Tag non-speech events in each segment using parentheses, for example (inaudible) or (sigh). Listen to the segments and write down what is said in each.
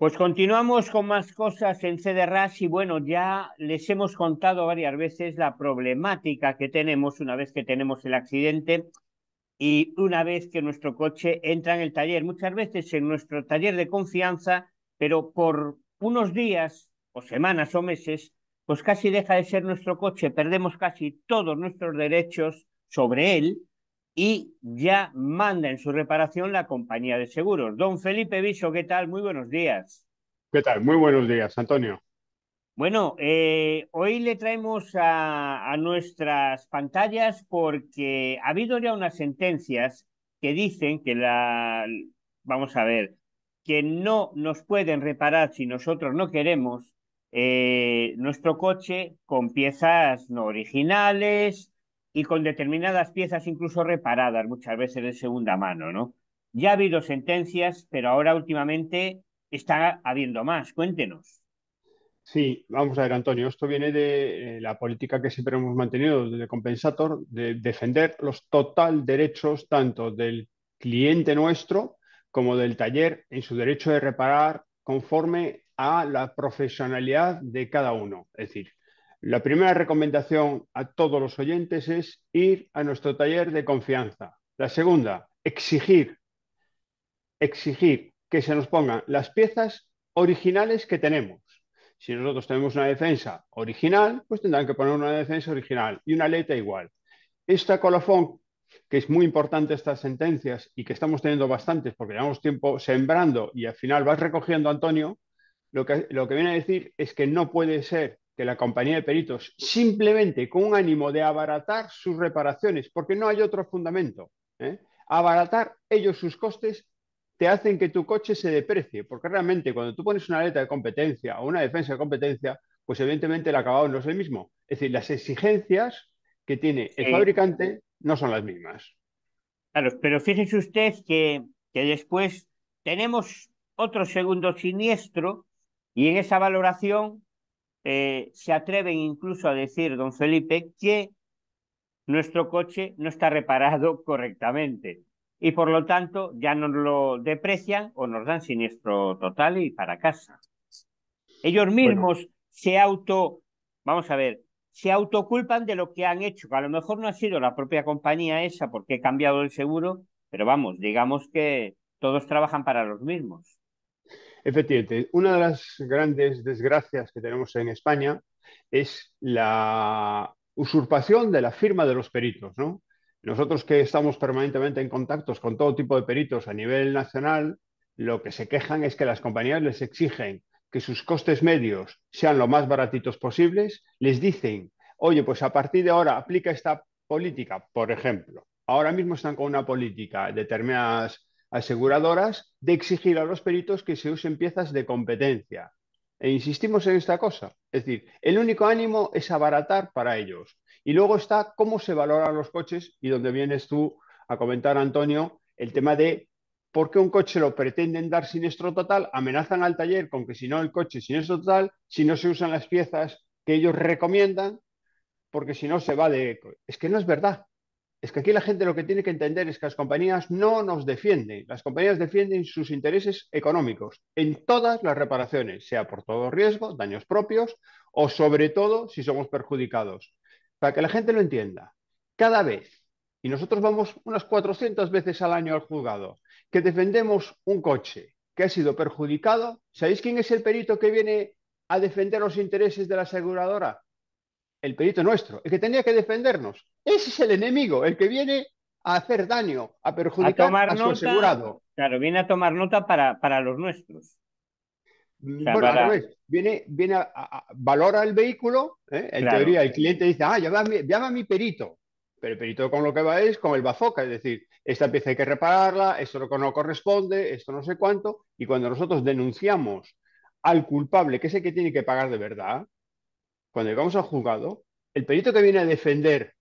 Pues continuamos con más cosas en CDRAS y bueno, ya les hemos contado varias veces la problemática que tenemos una vez que tenemos el accidente y una vez que nuestro coche entra en el taller, muchas veces en nuestro taller de confianza, pero por unos días o semanas o meses, pues casi deja de ser nuestro coche, perdemos casi todos nuestros derechos sobre él y ya manda en su reparación la compañía de seguros. Don Felipe Viso, ¿qué tal? Muy buenos días. ¿Qué tal? Muy buenos días, Antonio. Bueno, eh, hoy le traemos a, nuestras pantallas porque ha habido ya unas sentencias que dicen que la, vamos a ver, que no nos pueden reparar si nosotros no queremos eh, nuestro coche con piezas no originales, y con determinadas piezas incluso reparadas muchas veces de segunda mano, ¿no? Ya ha habido sentencias, pero ahora últimamente está habiendo más. Cuéntenos. Sí, vamos a ver, Antonio. Esto viene de eh, la política que siempre hemos mantenido desde Compensator, de defender los total derechos tanto del cliente nuestro como del taller en su derecho de reparar conforme a la profesionalidad de cada uno. Es decir, la primera recomendación a todos los oyentes es ir a nuestro taller de confianza. La segunda, exigir, exigir que se nos pongan las piezas originales que tenemos. Si nosotros tenemos una defensa original, pues tendrán que poner una defensa original y una letra igual. Esta colofón, que es muy importante estas sentencias y que estamos teniendo bastantes porque llevamos tiempo sembrando y al final vas recogiendo, Antonio, lo que, lo que viene a decir es que no puede ser la compañía de peritos, simplemente con un ánimo de abaratar sus reparaciones, porque no hay otro fundamento, ¿eh? abaratar ellos sus costes, te hacen que tu coche se deprecie, porque realmente cuando tú pones una letra de competencia o una defensa de competencia, pues evidentemente el acabado no es el mismo. Es decir, las exigencias que tiene el fabricante no son las mismas. Claro, pero fíjense usted que, que después tenemos otro segundo siniestro y en esa valoración eh, se atreven incluso a decir, don Felipe, que nuestro coche no está reparado (laughs) correctamente y por lo tanto ya nos lo deprecian o nos dan siniestro total y para casa. Ellos mismos se auto, vamos a ver, se autoculpan de lo que han hecho, que a lo mejor no ha sido la propia compañía esa porque he cambiado el seguro, pero vamos, digamos que todos trabajan para los mismos. Efectivamente, una de las grandes desgracias que tenemos en España es la usurpación de la firma de los peritos, Nosotros que estamos permanentemente en contactos con todo tipo de peritos a nivel nacional, lo que se quejan es que las compañías les exigen que sus costes medios sean lo más baratitos posibles, les dicen, oye, pues a partir de ahora aplica esta política, por ejemplo. Ahora mismo están con una política, determinadas aseguradoras de exigir a los peritos que se usen piezas de competencia. E insistimos en esta cosa. Es decir, el único ánimo es abaratar para ellos. Y luego está cómo se valoran los coches y donde vienes tú a comentar, Antonio, el tema de por qué un coche lo pretenden dar siniestro total, amenazan al taller con que si no el coche siniestro total, si no se usan las piezas que ellos recomiendan, porque si no se va de... Es que no es verdad. Es que aquí la gente lo que tiene que entender es que las compañías no nos defienden. Las compañías defienden sus intereses económicos en todas las reparaciones, sea por todo riesgo, daños propios o sobre todo si somos perjudicados. Para que la gente lo entienda, cada vez, y nosotros vamos unas 400 veces al año al juzgado, que defendemos un coche que ha sido perjudicado, ¿sabéis quién es el perito que viene a defender los intereses de la aseguradora? el perito nuestro, el que tenía que defendernos. Ese es el enemigo, el que viene a hacer daño, a perjudicar a, asegurado. Claro, viene a tomar nota para, los nuestros. Mm, bueno, viene, viene a, valora el vehículo, ¿eh? en teoría el cliente dice, ah, llama, a mi perito, pero el perito con lo que va es con el bafoca, es decir, esta pieza hay que repararla, esto no corresponde, esto no sé cuánto, y cuando nosotros denunciamos al culpable, que es el que tiene que pagar de verdad, cuando llegamos al juzgado, el perito que viene a defender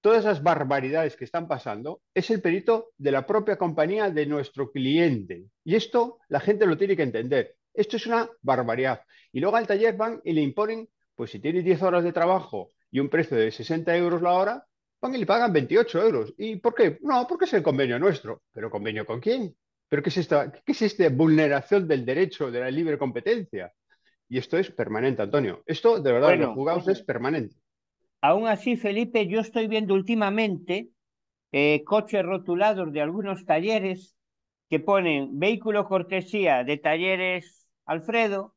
todas esas barbaridades que están pasando es el perito de la propia compañía de nuestro cliente. Y esto la gente lo tiene que entender. Esto es una barbaridad. Y luego al taller van y le imponen, pues si tiene 10 horas de trabajo y un precio de 60 euros la hora, van y le pagan 28 euros. ¿Y por qué? No, porque es el convenio nuestro. ¿Pero convenio con quién? ¿Pero qué es esta, qué es esta vulneración del derecho de la libre competencia? Y esto es permanente, Antonio. Esto, de verdad, en los jugados es permanente. Aún así, Felipe, yo estoy viendo últimamente eh, coches rotulados de algunos talleres que ponen vehículo cortesía de talleres Alfredo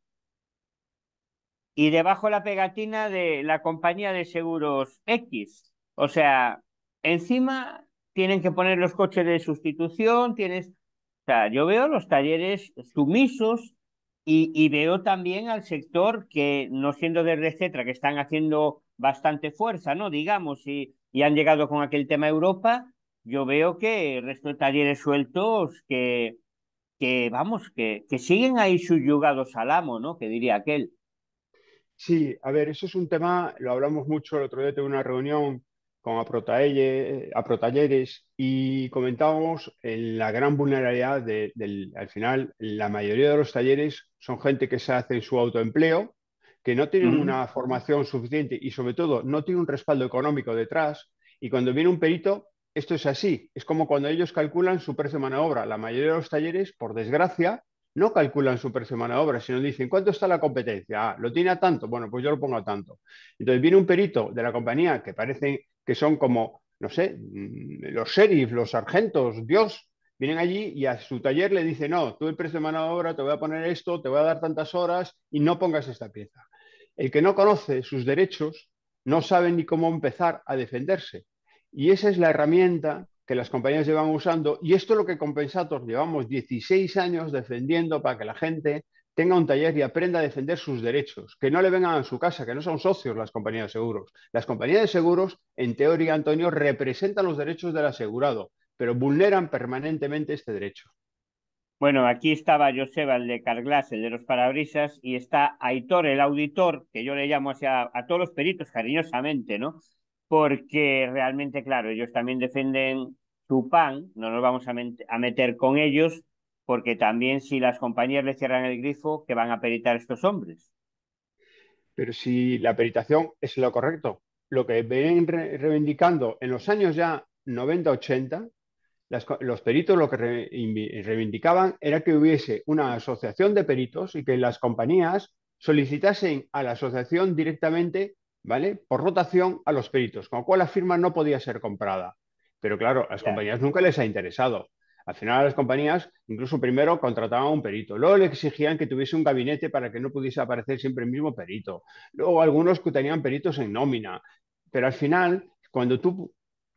y debajo la pegatina de la compañía de seguros X. O sea, encima tienen que poner los coches de sustitución, tienes... O sea, yo veo los talleres sumisos y, veo también al sector que, no siendo de Recetra, que están haciendo bastante fuerza, ¿no? Digamos, y, han llegado con aquel tema Europa, yo veo que el resto de talleres sueltos que, que vamos, que, que siguen ahí subyugados al amo, ¿no? Que diría aquel. Sí, a ver, eso es un tema, lo hablamos mucho el otro día, tuve una reunión con a talleres y comentábamos en la gran vulnerabilidad del, al final, la mayoría de los talleres son gente que se hace en su autoempleo, que no tienen una formación suficiente y sobre todo no tiene un respaldo económico detrás. Y cuando viene un perito, esto es así. Es como cuando ellos calculan su precio de mano obra. La mayoría de los talleres, por desgracia, no calculan su precio de mano de obra, sino dicen, ¿cuánto está la competencia? Ah, lo tiene a tanto. Bueno, pues yo lo pongo a tanto. Entonces viene un perito de la compañía que parece que son como, no sé, mm, los sheriffs, los sargentos, Dios, vienen allí y a su taller le dice no, tú el precio de mano de obra, te voy a poner esto, te voy a dar tantas horas y no pongas esta pieza. El que no conoce sus derechos no sabe ni cómo empezar a defenderse. Y esa es la herramienta que las compañías llevan usando y esto es lo que Compensator llevamos 16 años defendiendo para que la gente tenga un taller y aprenda a defender sus derechos, que no le vengan a su casa, que no son socios las compañías de seguros. Las compañías de seguros, en teoría, Antonio, representan los derechos del asegurado, pero vulneran permanentemente este derecho. Bueno, aquí estaba Joseba, el de Carglass, el de los parabrisas, y está Aitor, el auditor, que yo le llamo así a, todos los peritos cariñosamente, ¿no? Porque realmente, claro, ellos también defienden su pan, no nos vamos a meter con ellos, porque también si las compañías le cierran el grifo, que van a peritar estos hombres? Pero si la peritación es lo correcto, lo que ven reivindicando en los años ya 90-80, los peritos lo que reivindicaban era que hubiese una asociación de peritos y que las compañías solicitasen a la asociación directamente, ¿vale? Por rotación a los peritos, con lo cual la firma no podía ser comprada. Pero claro, a las compañías nunca les ha interesado. Al final las compañías incluso primero contrataban a un perito, luego le exigían que tuviese un gabinete para que no pudiese aparecer siempre el mismo perito, luego algunos que tenían peritos en nómina, pero al final cuando tu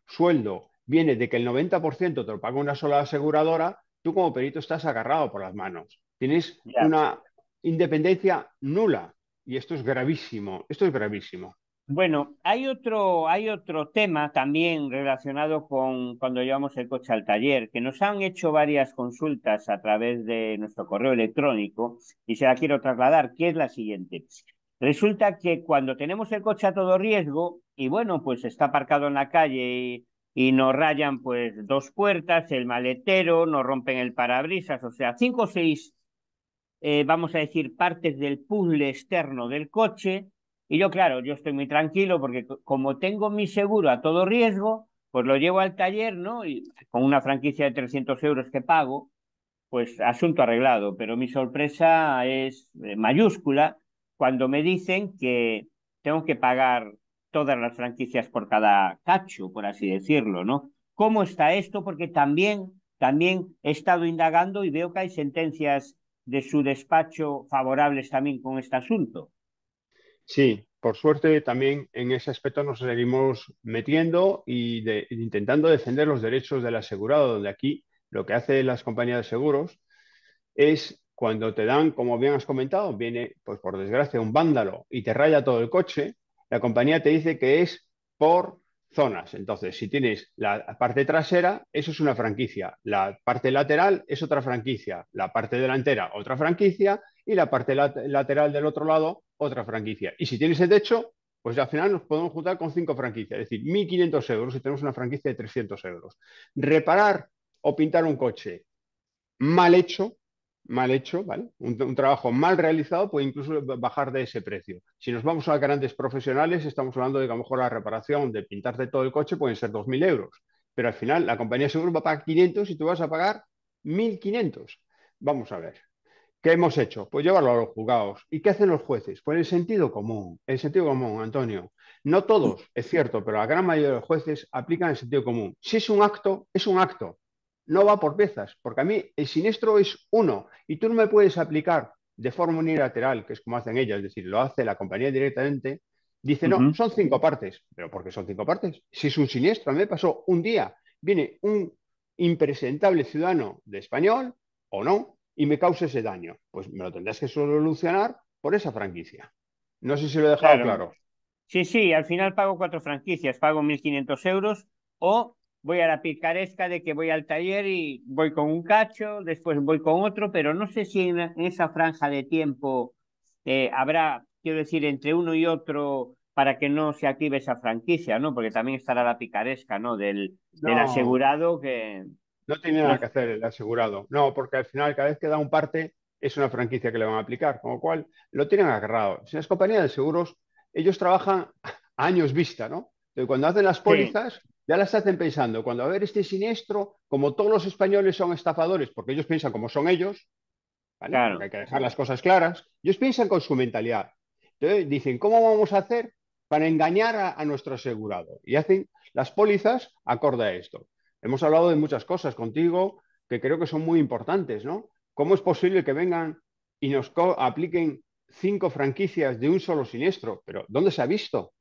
sueldo viene de que el 90% te lo paga una sola aseguradora, tú como perito estás agarrado por las manos, tienes una independencia nula y esto es gravísimo, esto es gravísimo. Bueno, hay otro, hay otro tema también relacionado con cuando llevamos el coche al taller, que nos han hecho varias consultas a través de nuestro correo electrónico y se la quiero trasladar, que es la siguiente. Resulta que cuando tenemos el coche a todo riesgo y bueno, pues está aparcado en la calle y, nos rayan pues dos puertas, el maletero, nos rompen el parabrisas, o sea, cinco o seis, eh, vamos a decir, partes del puzzle externo del coche y yo, claro, yo estoy muy tranquilo porque como tengo mi seguro a todo riesgo, pues lo llevo al taller, ¿no? Y con una franquicia de 300 euros que pago, pues asunto arreglado. Pero mi sorpresa es eh, mayúscula cuando me dicen que tengo que pagar todas las franquicias por cada cacho, por así decirlo, ¿no? ¿Cómo está esto? Porque también, también he estado indagando y veo que hay sentencias de su despacho favorables también con este asunto. Sí, por suerte también en ese aspecto nos seguimos metiendo y intentando defender los derechos del asegurado, donde aquí lo que hacen las compañías de seguros es cuando te dan, como bien has comentado, viene, pues por desgracia, un vándalo y te raya todo el coche, la compañía te dice que es por zonas. Entonces, si tienes la parte trasera, eso es una franquicia, la parte lateral es otra franquicia, la parte delantera otra franquicia y la parte lateral del otro lado otra franquicia. Y si tienes el techo, pues al final nos podemos juntar con cinco franquicias, es decir, 1.500 euros si tenemos una franquicia de 300 euros. Reparar o pintar un coche mal hecho, mal hecho, ¿vale? Un, trabajo mal realizado puede incluso bajar de ese precio. Si nos vamos a grandes profesionales, estamos hablando de que a lo mejor la reparación de pintarte todo el coche pueden ser 2.000 euros, pero al final la compañía de seguros va a pagar 500 y tú vas a pagar 1.500. Vamos a ver, ¿Qué hemos hecho? Pues llevarlo a los juzgados. ¿Y qué hacen los jueces? Pues el sentido común, el sentido común, Antonio. No todos, es cierto, pero la gran mayoría de los jueces aplican el sentido común. Si es un acto, es un acto. No va por piezas, porque a mí el siniestro es uno y tú no me puedes aplicar de forma unilateral, que es como hacen ellas, es decir, lo hace la compañía directamente, dice, no, son cinco partes. ¿Pero por qué son cinco partes? Si es un siniestro, a mí me pasó un día, viene un impresentable ciudadano de español o no, y me causa ese daño. Pues me lo tendrás que solucionar por esa franquicia. No sé si lo he dejado claro. Sí, sí, al final pago cuatro franquicias, pago 1.500 euros o voy a la picaresca de que voy al taller y voy con un cacho, después voy con otro, pero no sé si en esa franja de tiempo eh, habrá, quiero decir, entre uno y otro para que no se active esa franquicia, ¿no? Porque también estará la picaresca, ¿no? Del, del asegurado que... No tiene nada que hacer el asegurado. No, porque al final, cada vez que da un parte, es una franquicia que le van a aplicar, con lo cual lo tienen agarrado. Si las compañías de seguros, ellos trabajan a años vista, ¿no? Entonces, cuando hacen las pólizas, ya las hacen pensando, cuando va a haber este siniestro, como todos los españoles son estafadores, porque ellos piensan como son ellos, hay que dejar las cosas claras, ellos piensan con su mentalidad. Entonces dicen, ¿cómo vamos a hacer para engañar a, a nuestro asegurado? Y hacen las pólizas acorde a esto. Hemos hablado de muchas cosas contigo que creo que son muy importantes, ¿no? ¿Cómo es posible que vengan y nos apliquen cinco franquicias de un solo siniestro? Pero ¿dónde se ha visto?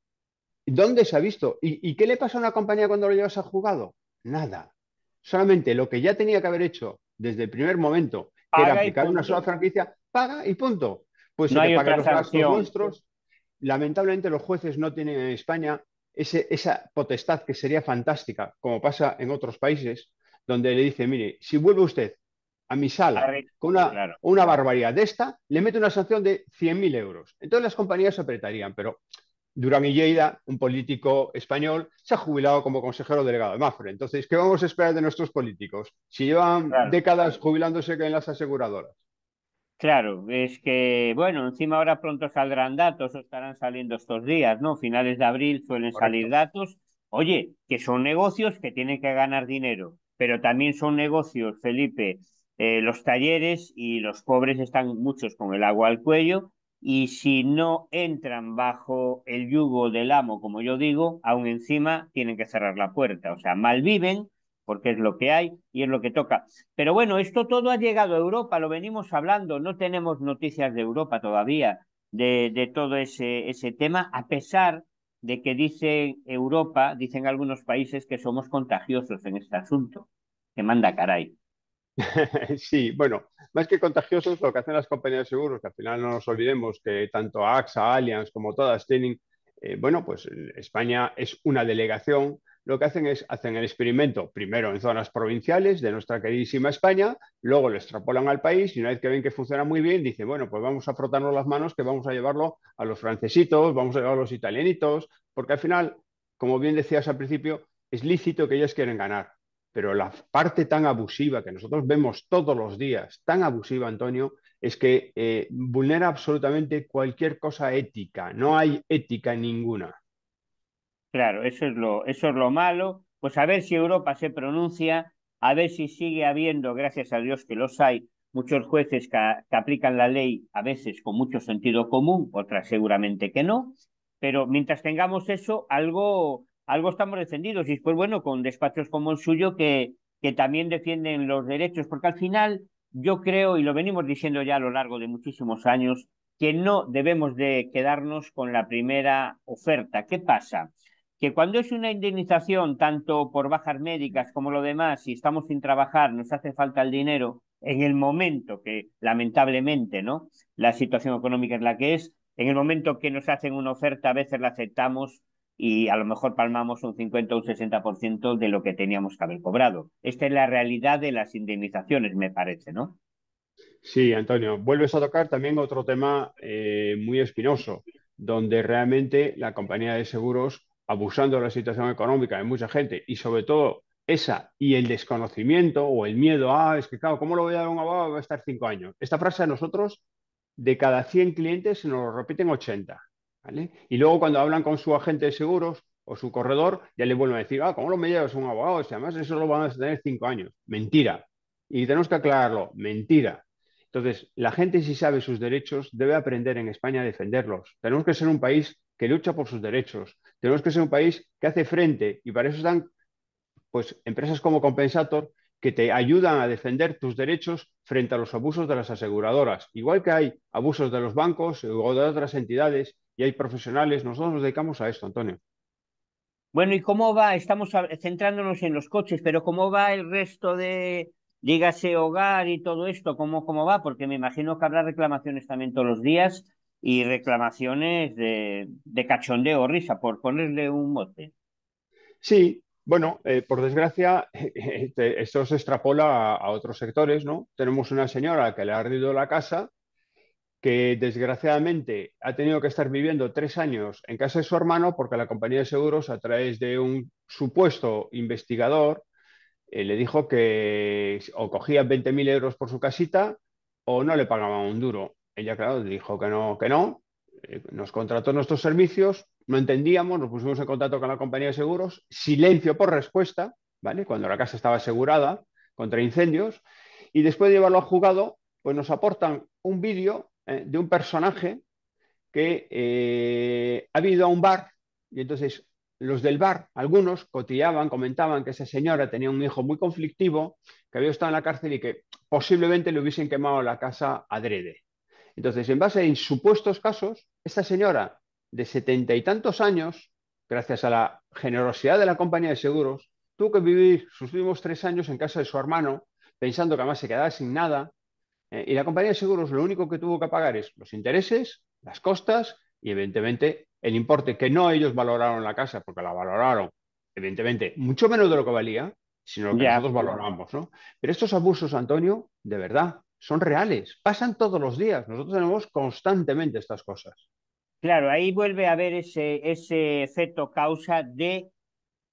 ¿Dónde se ha visto? ¿Y, qué le pasa a una compañía cuando lo llevas a jugado? Nada. Solamente lo que ya tenía que haber hecho desde el primer momento, que era aplicar una sola franquicia, paga y punto. Pues no hay te pagan los gastos Lamentablemente los jueces no tienen en España esa potestad que sería fantástica, como pasa en otros países, donde le dice, mire, si vuelve usted a mi sala con una, barbaridad de esta, le mete una sanción de 100.000 euros. Entonces las compañías se apretarían, pero Durán Lleida, un político español, se ha jubilado como consejero delegado de Mafre. Entonces, ¿qué vamos a esperar de nuestros políticos si llevan décadas jubilándose en las aseguradoras? Claro, es que, bueno, encima ahora pronto saldrán datos o estarán saliendo estos días, ¿no? Finales de abril suelen salir datos. Oye, que son negocios que tienen que ganar dinero, pero también son negocios, Felipe, eh, los talleres y los pobres están muchos con el agua al cuello y si no entran bajo el yugo del amo, como yo digo, aún encima tienen que cerrar la puerta. O sea, malviven porque es lo que hay y es lo que toca. Pero bueno, esto todo ha llegado a Europa, lo venimos hablando, no tenemos noticias de Europa todavía de, todo ese, tema, a pesar de que dice Europa, dicen algunos países que somos contagiosos en este asunto, que manda caray. (laughs) Sí, bueno, más que contagiosos, lo que hacen las compañías de seguros, que al final no nos olvidemos que tanto AXA, Allianz como todas tienen, eh, bueno, pues España es una delegación lo que hacen es hacen el experimento primero en zonas provinciales de nuestra queridísima España, luego lo extrapolan al país y una vez que ven que funciona muy bien, dicen, bueno, pues vamos a frotarnos las manos que vamos a llevarlo a los francesitos, vamos a llevarlo a los italianitos, porque al final, como bien decías al principio, es lícito que ellos quieren ganar. Pero la parte tan abusiva que nosotros vemos todos los días, tan abusiva, Antonio, es que eh, vulnera absolutamente cualquier cosa ética. No hay ética ninguna. Claro, eso es lo, eso es lo malo. Pues a ver si Europa se pronuncia, a ver si sigue habiendo, gracias a Dios que los hay, muchos jueces que, aplican la ley a veces con mucho sentido común, otras seguramente que no, pero mientras tengamos eso, algo, algo estamos defendidos. Y después, bueno, con despachos como el suyo que, que también defienden los derechos, porque al final yo creo, y lo venimos diciendo ya a lo largo de muchísimos años, que no debemos de quedarnos con la primera oferta. ¿Qué pasa? que cuando es una indemnización, tanto por bajas médicas como lo demás, si estamos sin trabajar, nos hace falta el dinero, en el momento que, lamentablemente, ¿no? La situación económica es la que es, en el momento que nos hacen una oferta, a veces la aceptamos y a lo mejor palmamos un 50 o un 60% de lo que teníamos que haber cobrado. Esta es la realidad de las indemnizaciones, me parece, ¿no? Sí, Antonio, vuelves a tocar también otro tema eh, muy espinoso, donde realmente la compañía de seguros abusando de la situación económica de mucha gente y sobre todo esa y el desconocimiento o el miedo, ah, es que claro, ¿cómo lo voy a dar a un abogado? Va a estar cinco años. Esta frase a nosotros, de cada 100 clientes, se nos lo repiten 80. Y luego cuando hablan con su agente de seguros o su corredor, ya le vuelven a decir, ah, ¿cómo lo me llevas a un abogado? O sea, además, eso lo van a tener cinco años. Mentira. Y tenemos que aclararlo, mentira. Entonces, la gente si sabe sus derechos debe aprender en España a defenderlos. Tenemos que ser un país que lucha por sus derechos. Tenemos que ser un país que hace frente y para eso están pues, empresas como Compensator que te ayudan a defender tus derechos frente a los abusos de las aseguradoras. Igual que hay abusos de los bancos o de otras entidades y hay profesionales, nosotros nos dedicamos a esto, Antonio. Bueno, ¿y cómo va? Estamos centrándonos en los coches, pero ¿cómo va el resto de, dígase hogar y todo esto? ¿Cómo, cómo va? Porque me imagino que habrá reclamaciones también todos los días y reclamaciones de, de cachondeo risa, por ponerle un mote. Sí, bueno, eh, por desgracia, (laughs) este, esto se extrapola a, otros sectores, ¿no? Tenemos una señora que le ha ardido la casa, que desgraciadamente ha tenido que estar viviendo tres años en casa de su hermano porque la compañía de seguros, a través de un supuesto investigador, eh, le dijo que o cogía 20.000 euros por su casita o no le pagaban un duro ella, claro, dijo que no, que no, eh, nos contrató nuestros servicios, no entendíamos, nos pusimos en contacto con la compañía de seguros, silencio por respuesta, ¿vale? Cuando la casa estaba asegurada contra incendios, y después de llevarlo a jugado, pues nos aportan un vídeo eh, de un personaje que eh, ha ido a un bar y entonces los del bar, algunos cotillaban, comentaban que esa señora tenía un hijo muy conflictivo, que había estado en la cárcel y que posiblemente le hubiesen quemado la casa adrede. Entonces, en base a supuestos casos, esta señora de setenta y tantos años, gracias a la generosidad de la compañía de seguros, tuvo que vivir sus últimos tres años en casa de su hermano, pensando que además se quedaba sin nada. Eh, y la compañía de seguros lo único que tuvo que pagar es los intereses, las costas y, evidentemente, el importe que no ellos valoraron la casa, porque la valoraron, evidentemente, mucho menos de lo que valía, sino lo que nosotros valoramos. ¿no? Pero estos abusos, Antonio, de verdad, son reales, pasan todos los días. Nosotros tenemos constantemente estas cosas. Claro, ahí vuelve a haber ese, ese efecto causa de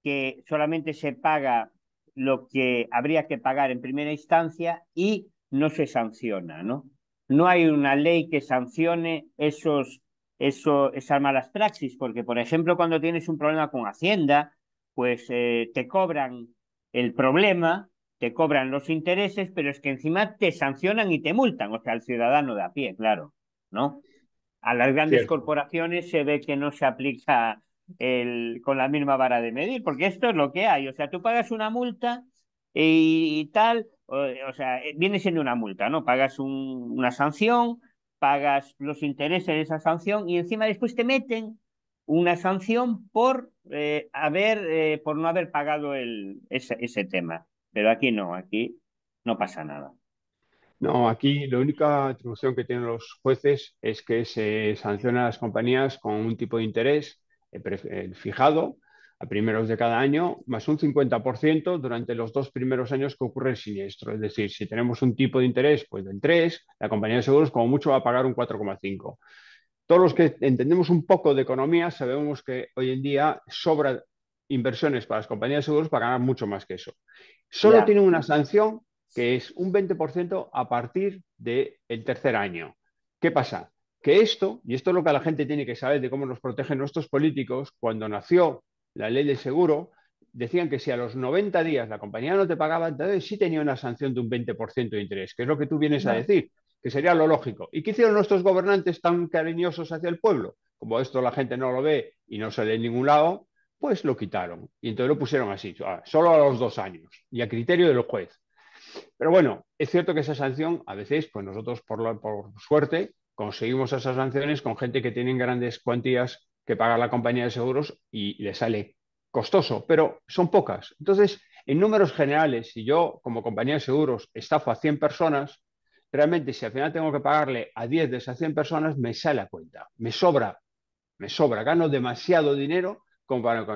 que solamente se paga lo que habría que pagar en primera instancia y no se sanciona, ¿no? No hay una ley que sancione esos, eso, esas malas praxis, porque, por ejemplo, cuando tienes un problema con Hacienda, pues eh, te cobran el problema te cobran los intereses, pero es que encima te sancionan y te multan, o sea, al ciudadano de a pie, claro, ¿no? A las grandes corporaciones se ve que no se aplica el, con la misma vara de medir, porque esto es lo que hay, o sea, tú pagas una multa y, tal, o, sea, eh, viene siendo una multa, ¿no? Pagas una sanción, pagas los intereses de esa sanción y encima después te meten una sanción por eh, haber eh, por no haber pagado ese tema. Pero aquí no, aquí no pasa nada. No, aquí la única atribución que tienen los jueces es que se sanciona a las compañías con un tipo de interés eh, eh, fijado a primeros de cada año, más un 50% durante los dos primeros años que ocurre el siniestro. Es decir, si tenemos un tipo de interés pues del 3, la compañía de seguros como mucho va a pagar un 4,5. Todos los que entendemos un poco de economía sabemos que hoy en día sobra inversiones para las compañías de seguros para ganar mucho más que eso. Solo tienen una sanción que es un 20% a partir del tercer año. ¿Qué pasa? Que esto, y esto es lo que la gente tiene que saber de cómo nos protegen nuestros políticos, cuando nació la ley de seguro, decían que si a los 90 días la compañía no te pagaba, entonces sí tenía una sanción de un 20% de interés, que es lo que tú vienes a decir, que sería lo lógico. ¿Y qué hicieron nuestros gobernantes tan cariñosos hacia el pueblo? Como esto la gente no lo ve y no sale en ningún lado, pues lo quitaron. Y entonces lo pusieron así, ah, solo a los dos años y a criterio del juez. Pero bueno, es cierto que esa sanción, a veces, pues nosotros por, por suerte conseguimos esas sanciones con gente que tienen grandes cuantías que pagar la compañía de seguros y le sale costoso, pero son pocas. Entonces, en números generales, si yo como compañía de seguros estafo a 100 personas, realmente si al final tengo que pagarle a 10 de esas 100 personas, me sale la cuenta, me sobra, me sobra, gano demasiado dinero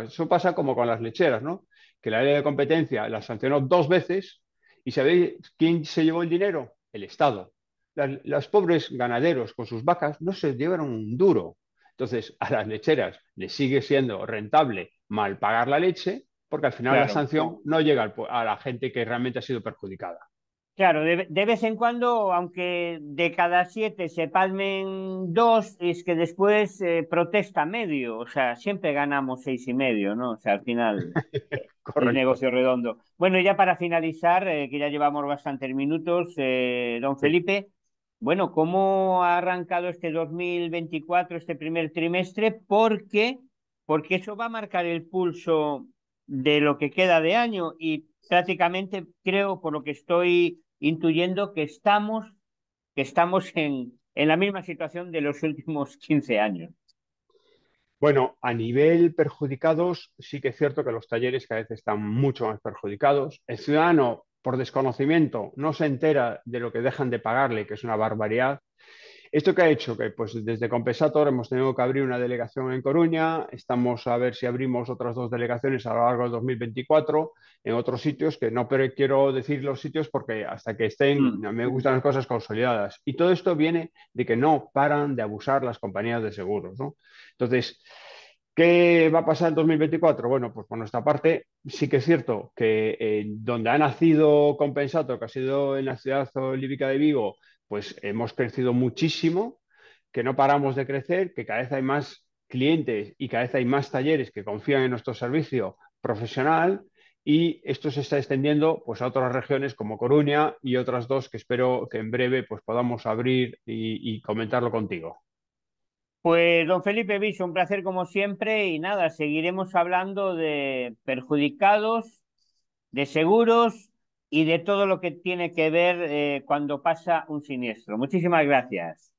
eso pasa como con las lecheras, ¿no? Que la ley de competencia la sancionó dos veces y ¿sabéis quién se llevó el dinero? El Estado. Las, pobres ganaderos con sus vacas no se llevaron un duro. Entonces, a las lecheras les sigue siendo rentable mal pagar la leche porque al final la sanción no llega a la gente que realmente ha sido perjudicada. Claro, de, de, vez en cuando, aunque de cada siete se palmen dos, es que después eh, protesta medio, o sea, siempre ganamos seis y medio, ¿no? O sea, al final (laughs) el negocio redondo. Bueno, ya para finalizar, eh, que ya llevamos bastantes minutos, eh, don Felipe, bueno, ¿cómo ha arrancado este 2024, este primer trimestre? Porque, porque eso va a marcar el pulso de lo que queda de año y prácticamente creo, por lo que estoy intuyendo, que estamos, que estamos en, en la misma situación de los (laughs) últimos 15 años. Bueno, a nivel perjudicados, sí que es cierto que los talleres cada vez están mucho más perjudicados. El ciudadano, por desconocimiento, no se entera de lo que dejan de pagarle, que es una barbaridad. ¿Esto qué ha hecho? Que pues desde Compensator hemos tenido que abrir una delegación en Coruña, estamos a ver si abrimos otras dos delegaciones a lo largo del 2024 en otros sitios, que no pero quiero decir los sitios porque hasta que estén, mm. me gustan las cosas consolidadas. Y todo esto viene de que no paran de abusar las compañías de seguros. Entonces, ¿Qué va a pasar en 2024? Bueno, pues por nuestra parte, sí que es cierto que eh, donde ha nacido Compensator, que ha sido en la ciudad olímpica de Vigo, pues hemos crecido muchísimo, que no paramos de crecer, que cada vez hay más clientes y cada vez hay más talleres que confían en nuestro servicio profesional y esto se está extendiendo pues, a otras regiones como Coruña y otras dos que espero que en breve pues, podamos abrir y, comentarlo contigo. Pues don Felipe un placer como siempre y nada, seguiremos hablando de perjudicados, de seguros y de todo lo que tiene que ver eh, cuando pasa un siniestro. Muchísimas gracias.